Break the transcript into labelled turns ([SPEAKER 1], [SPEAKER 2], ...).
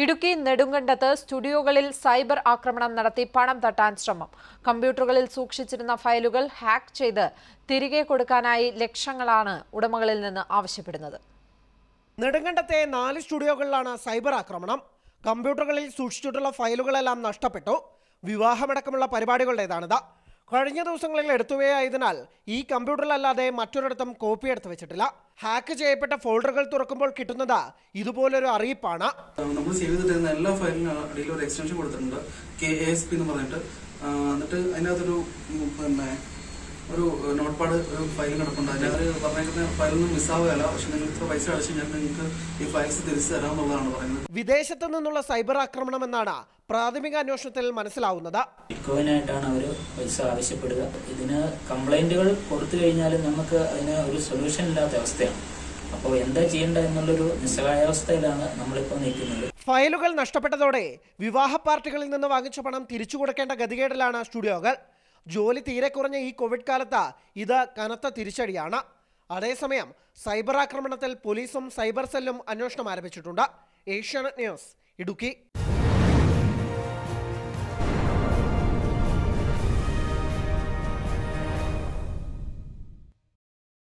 [SPEAKER 1] Idukki നെടുങ്കണ്ടത്ത് സ്റ്റുഡിയോകളിൽ cyber ആക്രമണം നടത്തി പണം തട്ടാൻ ശ്രമം കമ്പ്യൂട്ടറുകളിൽ സൂക്ഷിച്ചിരുന്ന ഫയലുകൾ ഹാക്ക് ചെയ്ത് തിരികെ കൊടുക്കാനായി ലക്ഷങ്ങളാണ് ഉടമകളിൽ നിന്ന് ആവശ്യപ്പെടുന്നത്
[SPEAKER 2] നെടുങ്കണ്ടത്തെ നാല് സ്റ്റുഡിയോകളിലാണ് സൈബർ ആക്രമണം കമ്പ്യൂട്ടറുകളിൽ സൂക്ഷിച്ചിട്ടുള്ള ഫയലുകളെല്ലാം നഷ്ടപ്പെട്ടു വിവാഹമടക്കമുള്ള പരിപാടികളുടേതാണിത് കഴിഞ്ഞ ദിവസങ്ങളിൽ എടുത്തുവയായതിനാൽ ഈ കമ്പ്യൂട്ടറിലല്ലാതെ മറ്റൊരിടത്തും കോപ്പി എടുത്ത് വെച്ചിട്ടില്ല ഹാക്ക് ചെയ്യപ്പെട്ട ഫോൾഡറുകൾ തുറക്കുമ്പോൾ കിട്ടുന്നത് ഇതുപോലൊരു അറിയിപ്പാണ് നമ്മൾ സേവ് ചെയ്ത് എല്ലാ ഫയലിനും
[SPEAKER 3] അടിയിൽ ഒരു എക്സ്റ്റൻഷൻ കൊടുത്തിട്ടുണ്ട് കെ എസ് പി എന്ന് പറഞ്ഞിട്ട് എന്നിട്ട് അതിനകത്തൊരു പിന്നെ ഒരു നോട്ട്പാഡ് ഒരു ഫയൽ കിടപ്പുണ്ട് അതിനകത്ത് പറഞ്ഞേക്കുന്ന ഫയലൊന്നും മിസ്സാവുകയല്ല പക്ഷെ നിങ്ങൾ ഇത്ര പൈസ അടച്ച് ഞാൻ നിങ്ങൾക്ക് ഈ ഫയൽസ് തിരിച്ചു തരാം എന്നുള്ളതാണ്
[SPEAKER 4] പറയുന്നത്
[SPEAKER 2] വിദേശത്തു നിന്നുള്ള സൈബർ ആക്രമണം എന്നാണ് പ്രാഥമിക അന്വേഷണത്തിൽ മനസ്സിലാവുന്നത്
[SPEAKER 4] ബിറ്റ്കോയിനായിട്ടാണ് അവർ പൈസ ആവശ്യപ്പെടുക ഇതിന് കംപ്ലൈന്റുകൾ കൊടുത്തു കഴിഞ്ഞാൽ നമുക്ക് അതിന് ഒരു സൊല്യൂഷൻ ഇല്ലാത്ത അവസ്ഥയാണ് അപ്പോൾ എന്താ ചെയ്യേണ്ട എന്നുള്ളൊരു നിസ്സഹായാവസ്ഥയിലാണ് നമ്മളിപ്പോൾ നിൽക്കുന്നത്
[SPEAKER 2] ഫയലുകൾ നഷ്ടപ്പെട്ടതോടെ വിവാഹ പാർട്ടികളിൽ നിന്ന് വാങ്ങിച്ച പണം തിരിച്ചു കൊടുക്കേണ്ട ഗതികേടിലാണ് സ്റ്റുഡിയോകൾ ജോലി തീരെ കുറഞ്ഞ ഈ കോവിഡ് കാലത്ത് ഇത് കനത്ത തിരിച്ചടിയാണ് അതേസമയം സൈബർ ആക്രമണത്തിൽ പോലീസും സൈബർ സെല്ലും അന്വേഷണം ആരംഭിച്ചിട്ടുണ്ട് ഏഷ്യാനെറ്റ് ന്യൂസ് ഇടുക്കി